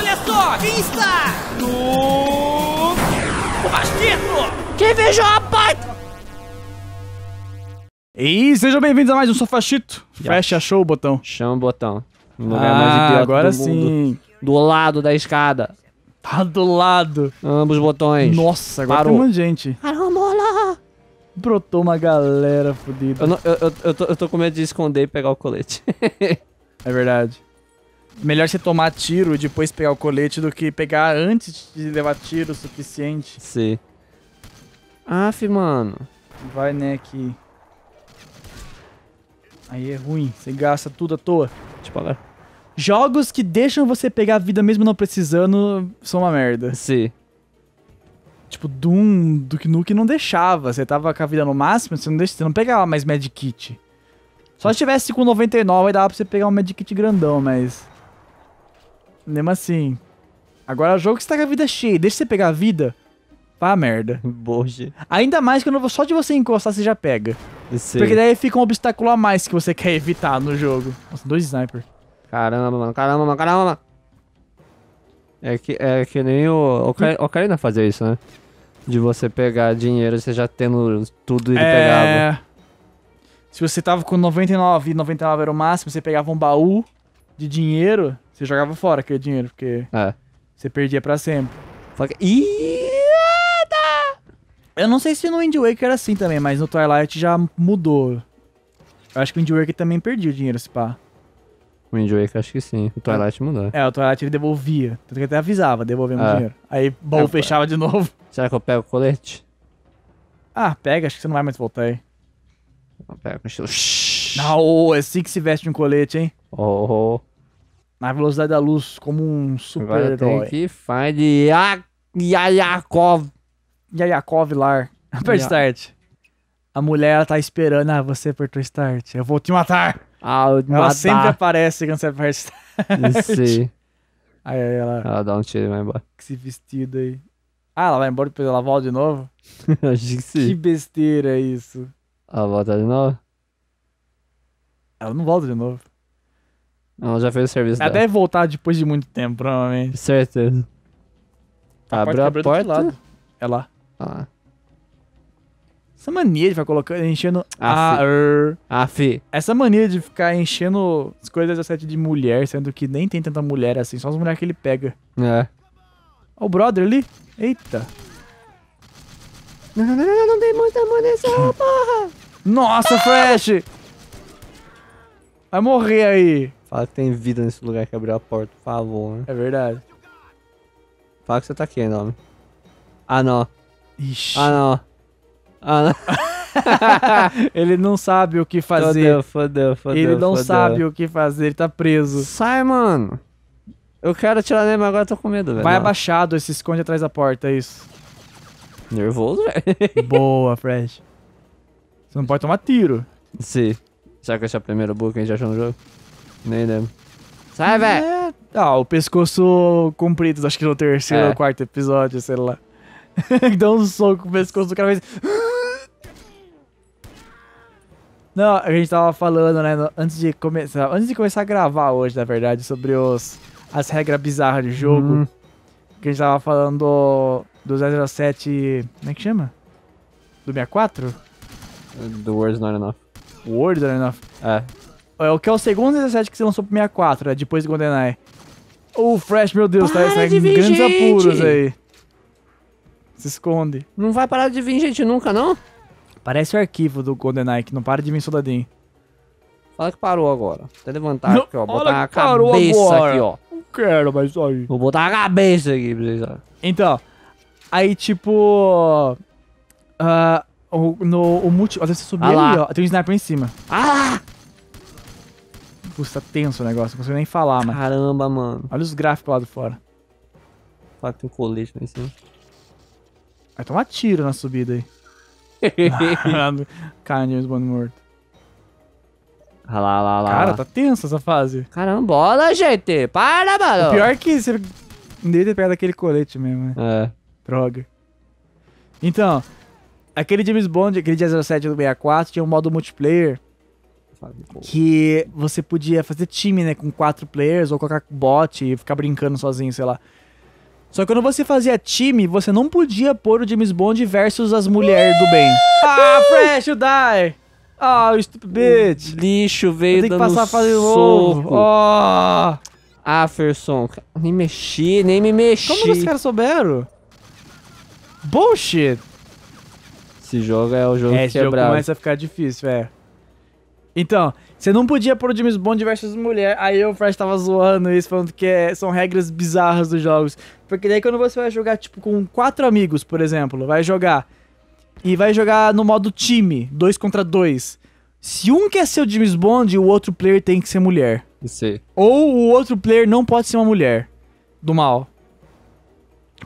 Olha só, quem está no... O Quem veio a parte... E sejam bem-vindos a mais um Sofá Chito. Fecha, achou o botão. Chama o botão. No lugar ah, mais idiota agora do sim. Do lado da escada. Tá do lado. Ambos botões. Nossa, agora Parou. tem um gente. Aromola. Brotou uma galera fodida. Eu, eu, eu, eu, tô, eu tô com medo de esconder e pegar o colete. é verdade melhor você tomar tiro e depois pegar o colete do que pegar antes de levar tiro o suficiente. Sim. Aff, mano. Vai, né, que... Aí é ruim, você gasta tudo à toa. Tipo, agora... Jogos que deixam você pegar a vida mesmo não precisando são uma merda. Sim. Tipo, Doom, do Nuke não deixava. Você tava com a vida no máximo, você não, deixa, você não pegava mais Medkit. Só se tivesse com 99, aí dava pra você pegar um Medkit grandão, mas... Mesmo assim. Agora o é jogo que está com a vida cheia. Deixa você pegar a vida. Vá merda. Boje. Ainda mais quando só de você encostar você já pega. Sim. Porque daí fica um obstáculo a mais que você quer evitar no jogo. Nossa, dois sniper. Caramba, mano. Caramba, mano. Caramba, mano. É que, é que nem o o Ocarina fazia isso, né? De você pegar dinheiro, você já tendo tudo e é... pegava. Se você tava com 99 e 99 era o máximo, você pegava um baú de dinheiro você jogava fora aquele dinheiro, porque é. você perdia pra sempre. que... Iada! Eu não sei se no Wind Waker era assim também, mas no Twilight já mudou. Eu acho que o Wind Waker também perdia o dinheiro, se pá. O Wind Waker acho que sim. O Twilight é. mudou. É, o Twilight ele devolvia. Tanto que até avisava, devolvemos é. dinheiro. Aí bom, é, fechava de novo. Será que eu pego o colete? Ah, pega, acho que você não vai mais voltar aí. Não, pega com estilo. Não, é assim que se veste um colete, hein? Oh, oh na velocidade da luz como um super-herói. Tem que find ya Yayakov. Yayakov Lar. Aperta start. A mulher ela tá esperando. Ah, você apertou start. Eu vou te matar. Ah, ela matar. sempre aparece quando você aperta start. Sim. Aí ela. Ela dá um tiro e vai embora. Que se vestido aí. Ah, ela vai embora e depois ela volta de novo? Acho que sim. Que besteira é isso. Ela volta de novo? Ela não volta de novo. Ela já fez o serviço Ela dela. deve voltar depois de muito tempo, provavelmente. Certeza. Tá, a Abriu a porta. Do lado. É lá. Ah Essa mania de ficar colocando, enchendo. Ah, a, er. Ah, fi. Essa mania de ficar enchendo as coisas da sete de mulher, sendo que nem tem tanta mulher assim, só as mulheres que ele pega. É. Ó, o brother ali. Eita. Não, não, não, não tem muita munição, porra! Nossa, Flash! Vai morrer aí. Fala que tem vida nesse lugar que abriu a porta, por favor, né? É verdade. Fala que você tá aqui, nome. Ah, não. Ixi. Ah, não. Ah, não. ele não sabe o que fazer. Fodeu, fodeu, fodeu. Ele não fodeu. sabe o que fazer, ele tá preso. Sai, mano. Eu quero tirar nele, mas agora eu tô com medo, velho. Vai abaixado e se esconde atrás da porta, é isso. Nervoso, velho. Boa, Fred. Você não pode tomar tiro. Sim. Será que esse é o primeiro book que a gente achou no jogo? Nem lembro. Né? Sai, velho! É... Ah, o pescoço comprido, acho que no terceiro é. ou quarto episódio, sei lá. Dá um soco com o pescoço do cara fez. Não, a gente tava falando, né, antes de começar, antes de começar a gravar hoje, na verdade, sobre os as regras bizarras do jogo. Hum. Que a gente tava falando do, do 007, como é que chama? Do 64? Do World's Not Enough. words Not Enough. É. É o que é o segundo 17 que se lançou pro 64, né? depois do GoldenEye. O Fresh, meu Deus, tá Para tá, em grandes gente. apuros aí. Se esconde. Não vai parar de vir gente nunca, não? Parece o arquivo do GoldenEye, que não para de vir soldadinho. Fala que parou agora. Até levantar não, aqui, ó. Botar a cabeça agora. aqui, ó. Não quero mais aí. Vou botar a cabeça aqui pra vocês, ó. Então, aí tipo... Uh, no, o multi... Olha, você subir ah ali, ó. Tem um sniper em cima. Ah! Putz, tá tenso o negócio, não consigo nem falar, mano. Caramba, mano. Olha os gráficos lá do fora. Fala que tem um colete lá em cima. Vai tomar tiro na subida aí. Cara, James Bond morto. Olha lá, lá, lá. Cara, tá tenso essa fase. Caramba, bola, gente. Para, mano. O pior é que você devia ter pegado aquele colete mesmo, né? É. Droga. Então, aquele James Bond, aquele dia 07 do 64, tinha um modo multiplayer que você podia fazer time, né? Com quatro players, ou colocar bot e ficar brincando sozinho, sei lá. Só que quando você fazia time, você não podia pôr o James Bond versus as mulheres do bem. Ah, Fresh, you die! Ah, oh, stupid bitch! O lixo veio dando Tem que passar a fazer novo. Oh. Ah ah, nem mexi, nem me mexi. Como os caras souberam? Bullshit! Esse jogo é o jogo é, que esse jogo começa a ficar difícil, velho. É. Então, você não podia pôr o James Bond versus mulher. Aí o Fresh tava zoando isso, falando que é, são regras bizarras dos jogos. Porque daí quando você vai jogar, tipo, com quatro amigos, por exemplo, vai jogar. E vai jogar no modo time, dois contra dois. Se um quer ser o James Bond, o outro player tem que ser mulher. Sim. Ou o outro player não pode ser uma mulher do mal.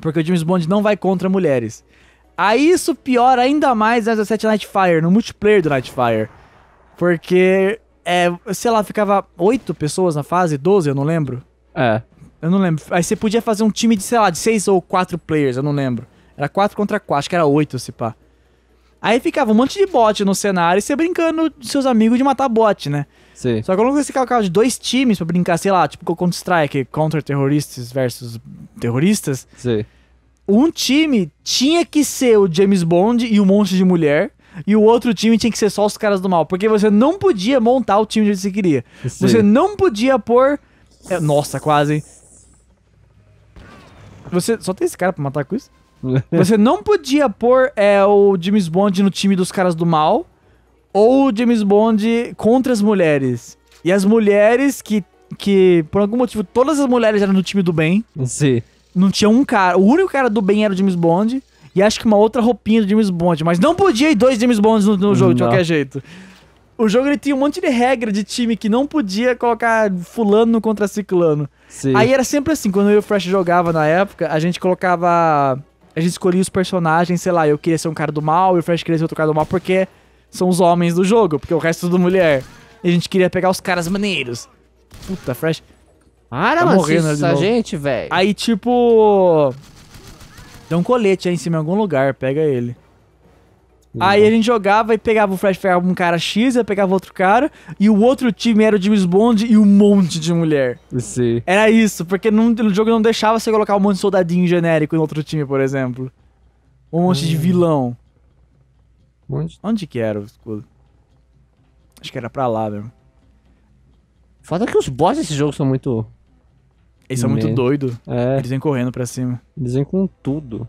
Porque o James Bond não vai contra mulheres. Aí isso piora ainda mais na 17 Nightfire, no multiplayer do Nightfire. Porque, é, sei lá, ficava oito pessoas na fase, 12, eu não lembro. É. Eu não lembro. Aí você podia fazer um time de, sei lá, de seis ou quatro players, eu não lembro. Era quatro contra quatro, acho que era oito, se pá. Aí ficava um monte de bot no cenário e você brincando com seus amigos de matar bot, né? Sim. Só que ao você desse de dois times pra brincar, sei lá, tipo Counter-Strike, Counter terroristas versus terroristas. Sim. Um time tinha que ser o James Bond e um monte de mulher e o outro time tinha que ser só os caras do mal. Porque você não podia montar o time que você queria. Sim. Você não podia pôr. É, nossa, quase. Você. Só tem esse cara pra matar com isso? você não podia pôr é, o James Bond no time dos caras do mal. Ou o James Bond contra as mulheres. E as mulheres que. que por algum motivo, todas as mulheres eram no time do bem. Sim. Não tinha um cara. O único cara do bem era o James Bond. E acho que uma outra roupinha do James Bond. Mas não podia ir dois James Bonds no, no jogo não. de qualquer jeito. O jogo ele tinha um monte de regra de time que não podia colocar fulano contra ciclano. Sim. Aí era sempre assim, quando eu e o Fresh jogava na época, a gente colocava. A gente escolhia os personagens, sei lá, eu queria ser um cara do mal e o Fresh queria ser outro cara do mal porque são os homens do jogo, porque o resto é tudo mulher. E a gente queria pegar os caras maneiros. Puta, Fresh. Para, tá mano, morrendo essa gente, velho. Aí, tipo. Tem um colete aí em cima em algum lugar, pega ele. Uhum. Aí a gente jogava e pegava o Flash, pegava um cara X, eu pegava outro cara, e o outro time era o James Bond e um monte de mulher. Sim. Era isso, porque no jogo não deixava você colocar um monte de soldadinho genérico em outro time, por exemplo. Um monte uhum. de hum. vilão. Onde? Onde que era o escudo? Acho que era pra lá mesmo. Foda que os bosses desse jogo são muito eles são muito doidos. É. Eles vêm correndo pra cima. Eles vêm com tudo.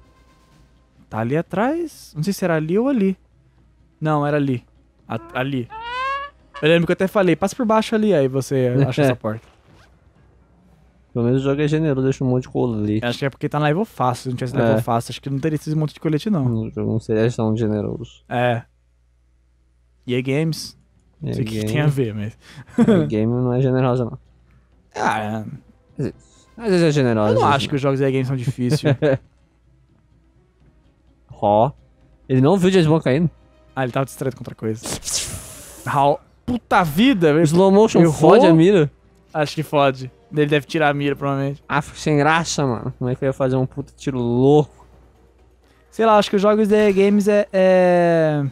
Tá ali atrás. Não sei se era ali ou ali. Não, era ali. A, ali. Eu lembro que eu até falei, passa por baixo ali, aí você acha essa porta. Pelo menos o jogo é generoso, deixa um monte de colete. Acho que é porque tá na level fácil. Se não tivesse é. level fácil, acho que não teria esse monte de colete, não. O jogo não seria tão generoso. É. E games? não sei o que, tem a ver, mas. E é, game não é generosa, não. Ah, é. Às vezes é generosa. Eu não acho não. que os jogos de games são difíceis. Ó. Ele não viu o James Bond caindo. Ah, ele tava distraído com outra coisa. Puta vida, velho. Slow motion Errou? fode a mira? Acho que fode. Ele deve tirar a mira, provavelmente. Ah, sem graça, mano. Como é que eu ia fazer um puta tiro louco? Sei lá, acho que os jogos de games é... é...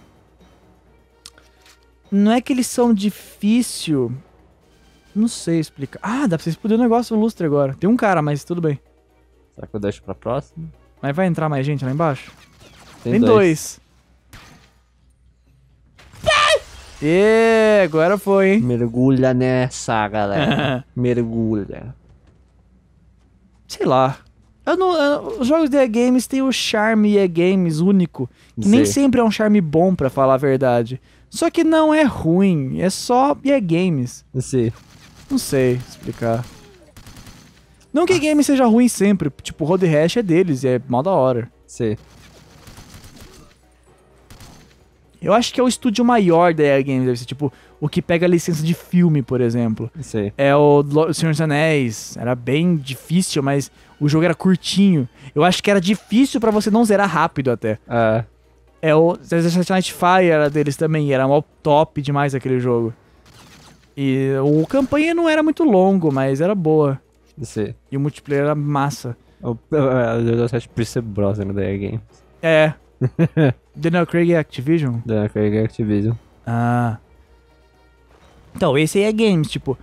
Não é que eles são difíceis. Não sei explicar. Ah, dá pra você explodir o um negócio lustre agora. Tem um cara, mas tudo bem. Será que eu deixo pra próxima? Mas vai entrar mais gente lá embaixo? Tem, Tem dois. dois. E agora foi, hein? Mergulha nessa, galera. Mergulha. Sei lá. Eu não, eu, os jogos de e-games têm o charme e-games é único. Que nem sempre é um charme bom, para falar a verdade. Só que não é ruim, é só e-games. É Sim. Não sei explicar. Não que ah. game seja ruim sempre. Tipo, Road Rash é deles e é mal da hora. Sim. Eu acho que é o estúdio maior da EA Games, deve ser tipo o que pega a licença de filme, por exemplo. Sei. É o Senhor dos Anéis. Era bem difícil, mas o jogo era curtinho. Eu acho que era difícil para você não zerar rápido até. É. É o Saturday Night Fire era deles também, era mó top demais aquele jogo. E o campanha não era muito longo, mas era boa. Sim. E o multiplayer era massa. O Daniel Craig é precisa Bros no The Games. É. Daniel Craig e é Activision? Daniel Craig e é Activision. Ah. Então, esse aí é games, tipo.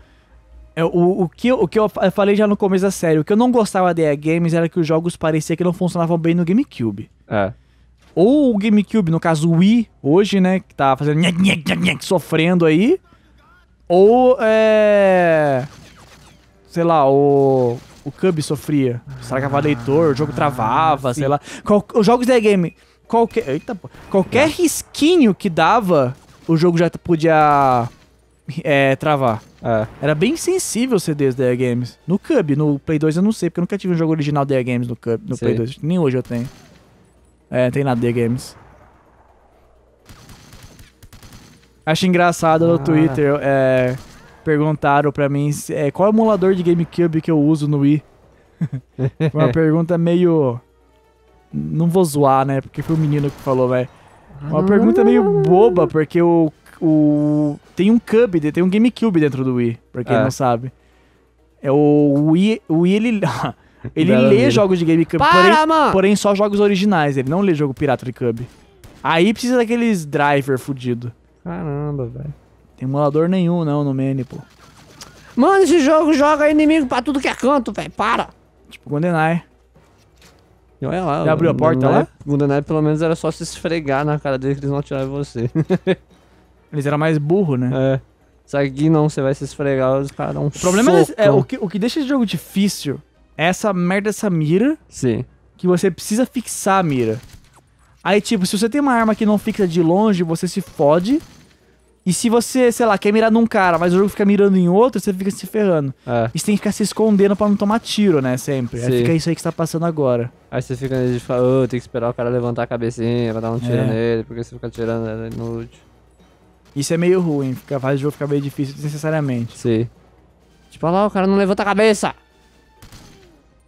O, o, que, eu, o que eu falei já no começo da série, o que eu não gostava da EA Games era que os jogos pareciam que não funcionavam bem no GameCube. É. Ou o GameCube, no caso o Wii, hoje, né, que tá fazendo nhac, nhac, nhac, sofrendo aí, ou, é... Sei lá, o... O Cub sofria. sacava ah, leitor, o jogo ah, travava, sim. sei lá. Qual, os jogos da game, qualquer... Eita, pô. Qualquer risquinho que dava, o jogo já podia... É, travar. É. Era bem sensível CDs da EA Games. No Cub, no Play 2 eu não sei, porque eu nunca tive um jogo original da EA Games no Cub, no Play 2. Nem hoje eu tenho. É, tem nada da EA Games. Acho engraçado no ah. Twitter, é, perguntaram pra mim é, qual emulador de GameCube que eu uso no Wii. uma pergunta meio. Não vou zoar, né? Porque foi o menino que falou, velho. Uma pergunta meio boba, porque o. o tem um Cube, tem um GameCube dentro do Wii, pra quem é. não sabe. É o Wii. O Wii ele. ele lê jogos de GameCube, Para, porém, mano. porém só jogos originais, ele não lê jogo pirata de Cube. Aí precisa daqueles driver fudido. Caramba, velho. Tem emulador nenhum, não, no Mene, pô. Mano, esse jogo joga inimigo pra tudo que é canto, velho. Para. Tipo, GoldenEye. E olha lá. Já abriu a porta lá? GoldenEye pelo menos era só se esfregar na cara dele que eles não atiravam você. eles eram mais burros, né? É. Isso aqui não, você vai se esfregar, os caras dão um O problema é é, soco. é, é o, que, o que deixa esse jogo difícil é essa merda, essa mira. Sim. Que você precisa fixar a mira. Aí, tipo, se você tem uma arma que não fixa de longe, você se fode. E se você, sei lá, quer mirar num cara, mas o jogo fica mirando em outro, você fica se ferrando. É. E você tem que ficar se escondendo pra não tomar tiro, né? Sempre. Aí fica isso aí que está passando agora. Aí você fica de falar, oh, tem que esperar o cara levantar a cabecinha pra dar um tiro é. nele, porque você fica tirando ele é inútil. Isso é meio ruim, fica, faz o jogo ficar meio difícil desnecessariamente. Sim. Tipo, olha lá, o cara não levanta a cabeça!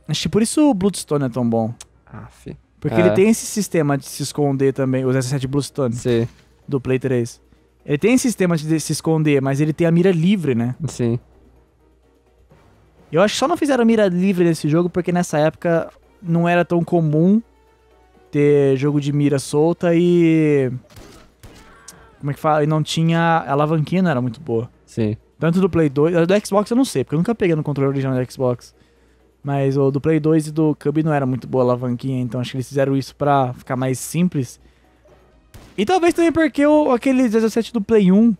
Acho que por isso o Bloodstone é tão bom. Aff. Porque é. ele tem esse sistema de se esconder também, os 17 7 Bloodstone. Sim. Do Play 3. Ele tem sistema de se esconder, mas ele tem a mira livre, né? Sim. Eu acho que só não fizeram mira livre nesse jogo porque nessa época não era tão comum ter jogo de mira solta e. Como é que fala? E não tinha. A alavanquinha não era muito boa. Sim. Tanto do Play 2. Do Xbox eu não sei, porque eu nunca peguei no controle original do Xbox. Mas o do Play 2 e do Cub não era muito boa a alavanquinha, então acho que eles fizeram isso pra ficar mais simples. E talvez também porque o, aquele 17 do Play 1,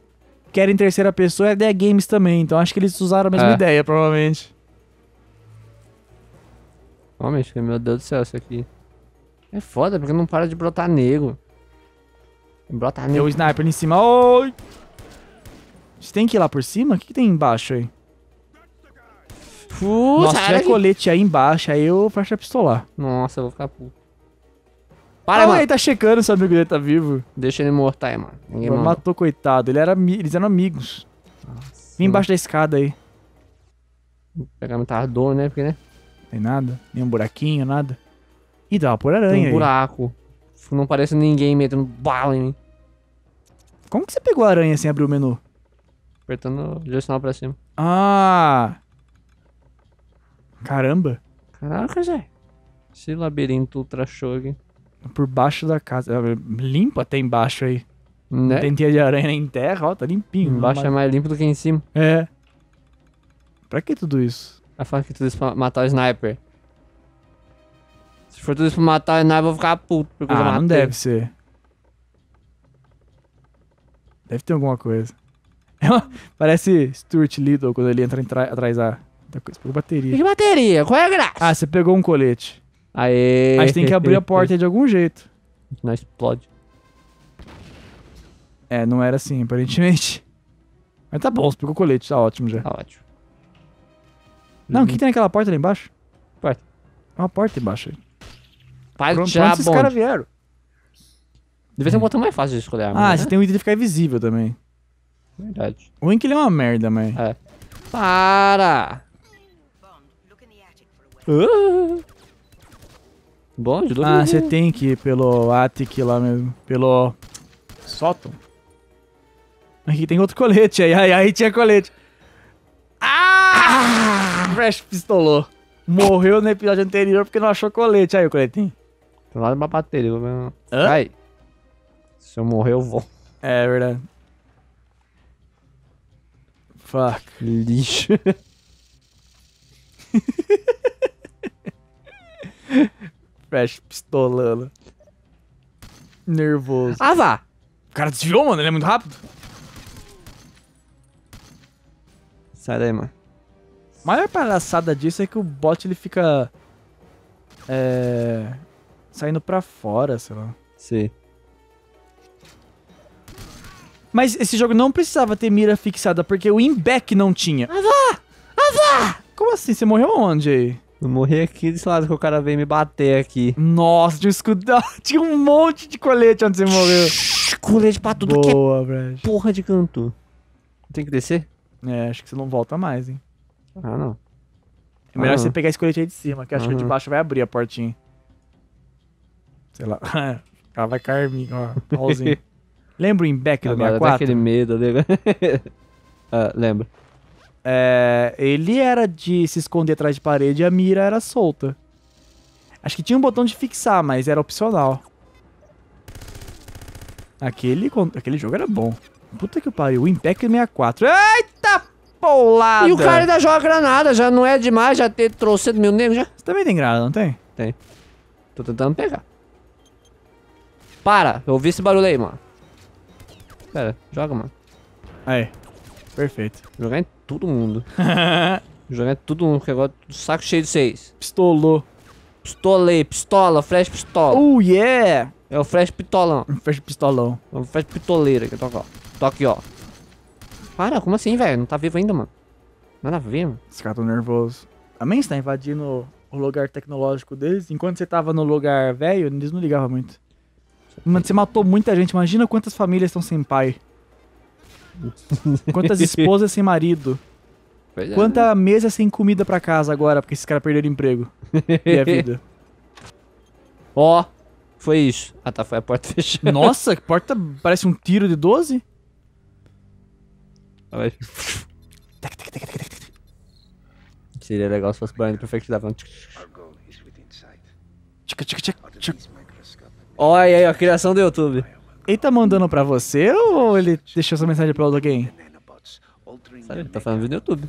que era em terceira pessoa, é da Games também. Então acho que eles usaram a mesma é. ideia, provavelmente. Realmente, meu Deus do céu, isso aqui. É foda, porque não para de brotar nego. Brota nego. Tem o sniper ali em cima. Oi! Você tem que ir lá por cima? O que, que tem embaixo aí? Puta, Nossa, tiver colete aí embaixo, aí eu faço a pistolar. Nossa, eu vou ficar puto. Para, Calma mano. aí, tá checando se o amigo dele tá vivo. Deixa ele morto aí, mano. Ninguém mano matou, coitado. Ele era, eles eram amigos. Nossa, Vem embaixo mano. da escada aí. Vou pegar muita ardor, né? Porque, né? tem nada. Nenhum buraquinho, nada. Ih, dá uma por aranha Tem um aí. buraco. Não parece ninguém metendo bala em mim. Como que você pegou a aranha sem abrir o menu? Apertando o direcional pra cima. Ah! Caramba! Caraca, Zé. Esse labirinto ultra show aqui. Por baixo da casa. É, limpa até embaixo aí. Né? Não tem teia de aranha em terra, ó, tá limpinho. Hum, embaixo é mais limpo do que em cima. É. Pra que tudo isso? Vai tá falar que tudo isso pra matar o sniper. Se for tudo isso pra matar o sniper, eu vou ficar puto. Porque ah, eu não deve ser. Deve ter alguma coisa. É parece Stuart Little quando ele entra tra- atrás da, da coisa. Pegou bateria. Que bateria? Qual é a graça? Ah, você pegou um colete. Aê! Mas tem que abrir a porta de algum jeito. Não explode. É, não era assim, aparentemente. Mas tá bom, explicou o colete, tá ótimo já. Tá ótimo. Não, o uhum. que tem naquela porta ali embaixo? Porta. uma porta embaixo aí. Para Pronto, tirar onde esses caras vieram? Deve ter um hum. botão mais fácil de escolher. Ah, né? você tem o um item de ficar invisível também. Verdade. O Wink ele é uma merda, mas... É. Para! Uh! Bom, de Ah, você tem que ir pelo Attic lá mesmo. Pelo sótão. Aqui tem outro colete. Aí, aí, aí tinha colete. Ah! Fresh pistolou. Morreu no episódio anterior porque não achou colete. Aí o coletinho. Tô lá numa bateria. Hã? Ai. Se eu morrer, eu vou. É, é verdade. Fuck. Lixo. pistolando. Nervoso. Ah, vá! O cara desviou, mano, ele é muito rápido. Sai daí, mano. A maior palhaçada disso é que o bot ele fica. É. saindo pra fora, sei lá. Sim. Mas esse jogo não precisava ter mira fixada, porque o inback não tinha. Ah, ah, vá! Como assim? Você morreu onde aí? Eu morri aqui desse lado que o cara veio me bater aqui. Nossa, tinha um Tinha um monte de colete de você morrer. colete pra tudo Boa, que é Brad. porra de canto. Tem que descer? É, acho que você não volta mais, hein. Ah, não. É melhor ah, você pegar esse colete aí de cima, que acho uhum. que de baixo vai abrir a portinha. Sei lá. Ela vai carmim, ó. Lembra o Imbeck do Agora 64? Agora aquele medo, né? ah, lembro. É, ele era de se esconder atrás de parede e a mira era solta. Acho que tinha um botão de fixar, mas era opcional. Aquele, aquele jogo era bom. Puta que pariu. O Impact 64. Eita polada! E o cara ainda joga granada. Já não é demais já ter trouxe do meu nego já. Você também tem granada, não tem? Tem. Tô tentando pegar. Para. Eu ouvi esse barulho aí, mano. Pera. Joga, mano. Aí. Perfeito. Jogar em todo mundo. jogar em todo mundo, porque agora o saco cheio de seis. Pistolou. Pistolei, pistola, flash pistola. Oh, yeah! É o flash pistolão. Flash pistolão. É o flash pistoleiro. que eu ó. Tô aqui, ó. Para, como assim, velho? Não tá vivo ainda, mano. Nada a ver, mano. Esse cara tá nervoso. Também está invadindo o lugar tecnológico deles. Enquanto você tava no lugar velho, eles não ligavam muito. É mano, você matou muita gente. Imagina quantas famílias estão sem pai. Quantas esposas sem marido? Pois Quanta é. mesa sem comida pra casa agora, porque esses caras perderam o emprego. e a vida. Ó, oh, foi isso. Ah tá, foi a porta fechada. Nossa, que porta parece um tiro de 12? Tá, Seria legal se fosse barulho perfeito que dava um... Olha aí, ó, a criação do YouTube. Ele tá mandando pra você ou ele deixou essa mensagem pra alguém? Sabe, ele tá fazendo vídeo no YouTube.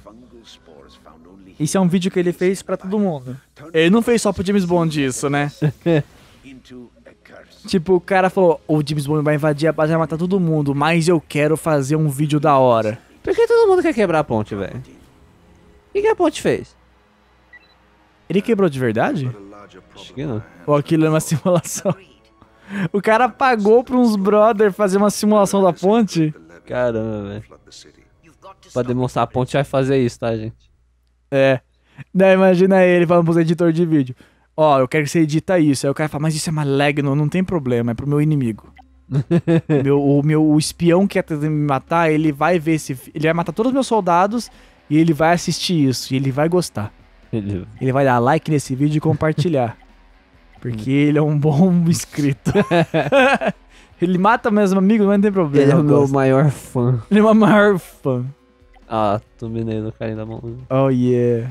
Isso é um vídeo que ele fez pra todo mundo. Ele não fez só pro James Bond isso, né? tipo, o cara falou, o James Bond vai invadir a base, vai matar todo mundo, mas eu quero fazer um vídeo da hora. Por que todo mundo quer quebrar a ponte, velho? O que, que a ponte fez? Ele quebrou de verdade? Acho que não. Ou aquilo é uma simulação? O cara pagou pra uns brother fazer uma simulação da ponte. Caramba, velho. Pra demonstrar a ponte vai fazer isso, tá, gente? É. Daí imagina ele falando pros editor de vídeo. Ó, oh, eu quero que você edita isso. Aí o cara fala, mas isso é maligno, não tem problema, é pro meu inimigo. meu, o meu o espião que ia tá me matar, ele vai ver se. Ele vai matar todos os meus soldados e ele vai assistir isso. E ele vai gostar. ele vai dar like nesse vídeo e compartilhar. Porque ele é um bom escrito. ele mata meus amigos, mas não tem problema. Ele é o meu gosto. maior fã. Ele é o meu maior fã. Ah, tô menino caindo da mão. Oh yeah.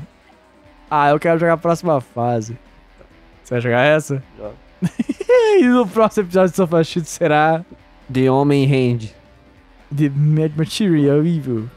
Ah, eu quero jogar a próxima fase. Você vai jogar essa? Jogo. e no próximo episódio de Sofá será. The Homem Hand. The Mad Material é Evil.